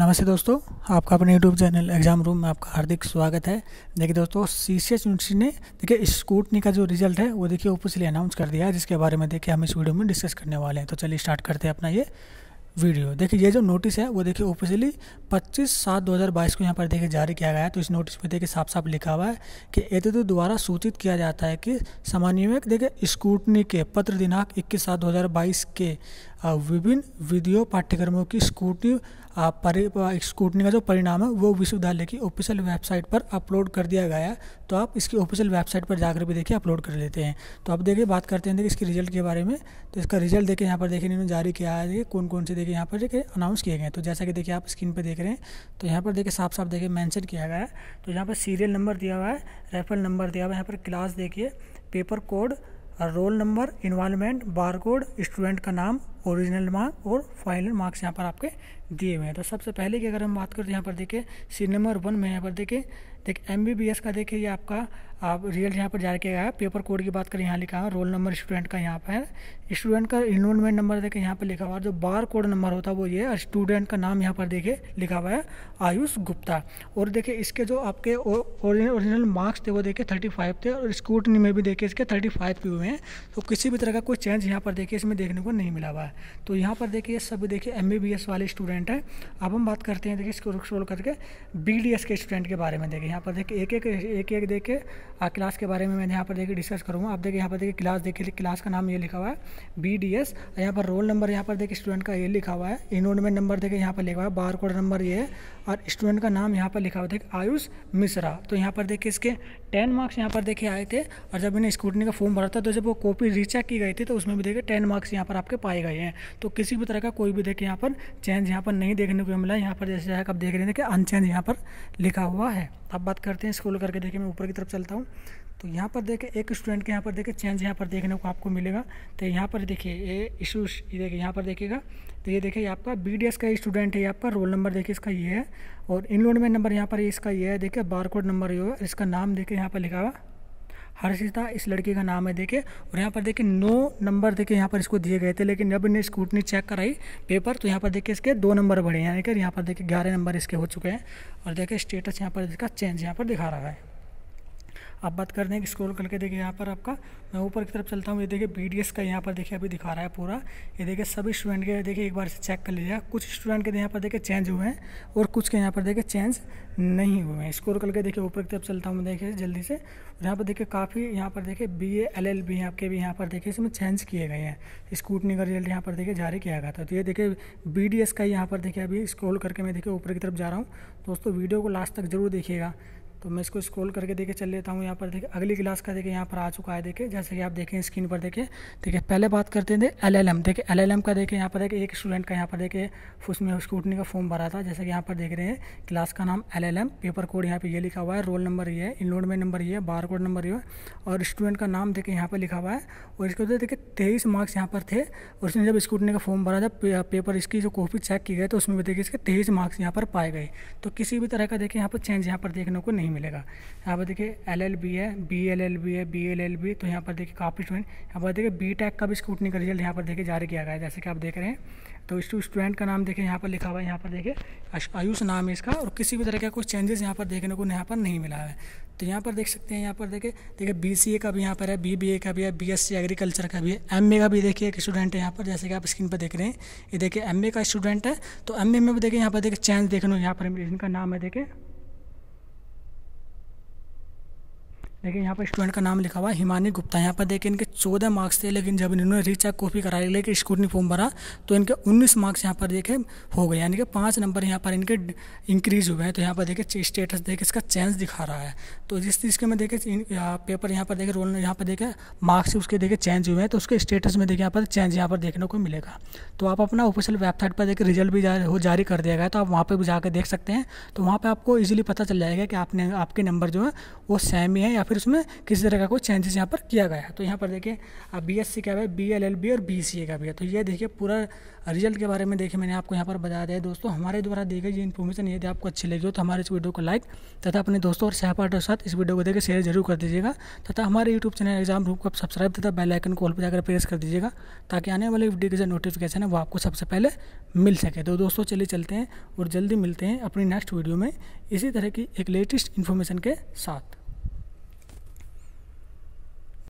नमस्ते दोस्तों आपका अपने यूट्यूब चैनल एग्जाम रूम में आपका हार्दिक स्वागत है देखिए दोस्तों सी सी एस यूनिवर्सिटी ने देखिए स्कूटनी का जो रिजल्ट है वो देखिए ऑफिशियली अनाउंस कर दिया है जिसके बारे में देखिए हम इस वीडियो में डिस्कस करने वाले हैं तो चलिए स्टार्ट करते हैं अपना ये वीडियो देखिए ये जो नोटिस है वो देखिए ऑफिशियली 25 सात 2022 को यहाँ पर देखिए जारी किया गया है तो इस नोटिस में देखिए साफ साफ लिखा हुआ है कि एत द्वारा सूचित किया जाता है कि समन्वयक देखिए स्कूटनी के पत्र दिनांक 21 सात 2022 के विभिन्न वीडियो पाठ्यक्रमों की स्कूटनी स्कूटनी का जो परिणाम है वो विश्वविद्यालय की ऑफिशियल वेबसाइट पर अपलोड कर दिया गया है तो आप इसकी ऑफिशियल वेबसाइट पर जाकर भी देखिए अपलोड कर लेते हैं तो अब देखिए बात करते हैं देखिए इसके रिजल्ट के बारे में तो इसका रिजल्ट देखिए यहाँ पर देखिए इन्होंने जारी किया है कौन कौन से देखिए यहाँ पर देखिए अनाउंस किए गए तो जैसा कि देखिए आप स्क्रीन पर देख रहे हैं तो यहाँ पर देखिए साफ साफ देखिए मैंशन किया गया है तो यहाँ पर सीरियल नंबर दिया हुआ है रेफरल नंबर दिया हुआ है यहाँ पर क्लास देखिए paper code roll number environment code student का नाम ओरिजिनल मार्क और फाइनल मार्क्स यहाँ पर आपके दिए हुए हैं तो सबसे पहले की अगर हम बात करें तो यहाँ पर देखिए सी नंबर वन में यहाँ पर देखिए देखिए एम बी बी एस का देखिए ये आपका आप रियल यहाँ पर जारी किया गया है पेपर कोड की बात करें यहाँ लिखा है रोल नंबर स्टूडेंट का यहाँ पर स्टूडेंट का इनरोलमेंट नंबर देखें यहाँ पर लिखा हुआ है जो बार कोड नंबर होता है वो ये और स्टूडेंट का नाम यहाँ पर देखिए लिखा हुआ है आयुष गुप्ता और देखिए इसके जो आपके ओरिजिनल मार्क्स थे वो देखे थर्टी फाइव थे और स्कूटनी में भी देखे इसके थर्टी फाइव भी हुए हैं तो किसी भी तरह का कोई चेंज यहाँ पर देखिए इसमें देखने को नहीं मिला हुआ है है तो यहाँ पर देखिए सभी देखिए एम वाले स्टूडेंट हैं अब हम बात करते हैं देखिए इसको रुक करके बी के स्टूडेंट के बारे में देखिए यहाँ पर देखिए एक एक एक एक देखिए क्लास के बारे में मैंने यहाँ पर देखिए डिस्कस करूँगा आप देखिए यहाँ पर देखिए क्लास देखिए क्लास का नाम ये लिखा हुआ है बी डी एस यहाँ पर रोल नंबर यहाँ पर देखिए स्टूडेंट का ये लिखा हुआ है इनरोलमेंट नंबर देखिए यहाँ पर लिखा हुआ है बार कोड नंबर ये है और स्टूडेंट का नाम यहाँ पर लिखा हुआ देखिए आयुष मिश्रा तो यहाँ पर देखिए इसके टेन मार्क्स यहाँ पर देखे आए थे और जब इन्हें स्कूटनी का फॉर्म भरा था तो जब वो कॉपी रीचेक की गई थी तो उसमें भी देखिए टेन मार्क्स यहाँ पर आपके पाए गए हैं तो किसी भी तरह का कोई भी देखिए यहाँ पर चेंज यहाँ पर नहीं देखने को मिला यहाँ पर जैसे आप देख रहे हैं कि अनचेंज यहाँ पर लिखा हुआ है अब बात करते हैं स्क्रॉल करके देखिए मैं ऊपर की तरफ चलता हूँ तो यहाँ पर देखें एक स्टूडेंट के यहाँ पर देखें चेंज यहाँ पर देखने को आपको मिलेगा तो यहाँ पर देखिए ये इशूज ये देखिए यहाँ पर देखिएगा तो ये देखिए आपका बी डी एस का स्टूडेंट है यहाँ पर रोल नंबर देखिए इसका ये है और में नंबर यहाँ पर इसका ये है देखिए बार नंबर ये है इसका नाम देखिए यहाँ पर लिखा हुआ हर्षिता इस लड़की का नाम है देखिए और यहाँ पर देखिए नो नंबर देखिए यहाँ पर इसको दिए गए थे लेकिन जब इन्हें स्कूटनी चेक कराई पेपर तो यहाँ पर देखिए इसके दो नंबर बढ़े यानी कि यहाँ पर देखिए ग्यारह नंबर इसके हो चुके हैं और देखिए स्टेटस यहाँ पर इसका चेंज यहाँ पर दिखा रहा है आप बात कर रहे हैं कि करके देखिए यहाँ पर आपका मैं ऊपर की तरफ चलता हूँ ये देखिए बी का यहाँ पर देखिए अभी दिखा रहा है पूरा ये देखिए सभी स्टूडेंट के देखिए एक बार से चेक कर लीजिएगा कुछ स्टूडेंट के यहाँ पर देखिए चेंज हुए हैं और कुछ के यहाँ पर देखिए चेंज नहीं हुए हैं स्क्रोल करके देखिए ऊपर की तरफ चलता हूँ देखिए जल्दी से यहाँ पर देखिए काफ़ी यहाँ पर देखिए B A L L B आपके भी यहाँ पर देखिए इसमें चेंज किए गए हैं स्कूटनी का रिजल्ट यहाँ पर देखिए जारी किया गया था तो ये देखिए बी डी एस का यहाँ पर देखिए अभी स्क्रॉल करके मैं देखिए ऊपर की तरफ जा रहा हूँ दोस्तों वीडियो को लास्ट तक जरूर देखिएगा तो मैं इसको स्क्रॉल करके देखे चल लेता हूँ यहाँ पर देखिए अगली क्लास का देखिए यहाँ पर आ चुका है देखिए जैसे कि आप देखें स्क्रीन पर देखिए देखिए पहले बात करते थे एल एल एम देखिए एल एल एम का देखिए यहाँ पर देखिए एक स्टूडेंट का यहाँ पर देखिए उसमें स्कूटनी का फॉर्म भरा था जैसे कि यहाँ पर देख रहे हैं क्लास का नाम L L M paper code यहाँ पर ये लिखा हुआ है रोल नंबर ये है इनरोलमेंट नंबर ये है बार कोड नंबर ये है और स्टूडेंट का नाम देखिए यहाँ पर लिखा हुआ है और इसके बाद देखिए तेईस मार्क्स यहाँ पर थे और उसने जब स्कूटनी का फॉर्म भरा था पेपर इसकी जो कॉपी चेक की गई तो उसमें भी देखिए इसके तेईस मार्क्स यहाँ पर पाए गए तो किसी भी तरह का देखिए यहाँ पर चेंज यहाँ पर देखने को नहीं नहीं मिलेगा यहाँ पर देखिए एल एल बी है बी एल एल बी है बी एल एल बी तो यहाँ पर देखिए काफ़ी स्टूडेंट यहाँ पर देखिए बी टैक का भी स्कूटनी का रिजल्ट यहाँ पर देखिए जारी किया गया है जैसे कि आप देख रहे हैं तो इस स्टूडेंट का नाम देखें यहाँ पर लिखा हुआ है यहाँ पर देखिए आयुष नाम है इसका और किसी भी तरह का कुछ चेंजेस यहाँ पर देखने को यहाँ पर नहीं मिला है तो यहाँ पर देख सकते हैं यहाँ पर देखिए देखिए बी का भी यहाँ पर है बी का भी है बी एग्रीकल्चर का भी है एम का भी देखिए एक स्टूडेंट है यहाँ पर जैसे कि आप स्क्रीन पर देख रहे हैं ये देखिए एम का स्टूडेंट है तो एम में भी देखिए यहाँ पर देखिए चेंज देखने यहाँ पर इनका नाम है देखें देखिए यहाँ पर स्टूडेंट का नाम लिखा हुआ है हिमानी गुप्ता यहाँ पर देखिए इनके चौदह मार्क्स थे लेकिन जब इन्होंने रीचेक कॉपी लेकिन लेके स्कूटनी फॉर्म भरा तो इनके उन्नीस मार्क्स यहाँ पर देखे हो गए यानी कि पाँच नंबर यहाँ पर इनके इंक्रीज हुए हैं तो यहाँ पर देखे स्टेटस देखे इसका चेंज दिखा रहा है तो जिस चीज़ के मैं देखे पेपर यहाँ पर देखे रोल यहाँ पर देखे मार्क्स उसके देखे चेंज हुए हैं तो उसके स्टेटस में देखे यहाँ पर चेंज यहाँ पर देखने को मिलेगा तो आप अपना ऑफिशियल वेबसाइट पर देखे रिजल्ट भी हो जारी कर दिया गया तो आप वहाँ पर भी जाकर देख सकते हैं तो वहाँ पर आपको ईजिली पता चल जाएगा कि आपने आपके नंबर जो है वो सेम ही है या फिर फिर उसमें किसी तरह का कोई चेंजेस यहाँ पर किया गया है तो यहाँ पर देखिए अब बी एस सी का भी है बी एल एल बी और बी सी ए का भी है तो ये देखिए पूरा रिजल्ट के बारे में देखिए मैंने आपको यहाँ पर बता दिया दोस्तों हमारे द्वारा दी गई ये इन्फॉर्मेशन यदि आपको अच्छी लगी हो तो हमारे इस वीडियो को लाइक तथा अपने दोस्तों और सहपाठियों के साथ इस वीडियो को देखकर शेयर जरूर कर दीजिएगा तथा हमारे यूट्यूब चैनल एग्जाम रूप को आप सब्सक्राइब तथा बेलाइकन कॉल पर जाकर प्रेस कर दीजिएगा ताकि आने वाले वीडियो के जो नोटिफिकेशन है वो आपको सबसे पहले मिल सके तो दोस्तों चलिए चलते हैं और जल्दी मिलते हैं अपनी नेक्स्ट वीडियो में इसी तरह की एक लेटेस्ट इन्फॉर्मेशन के साथ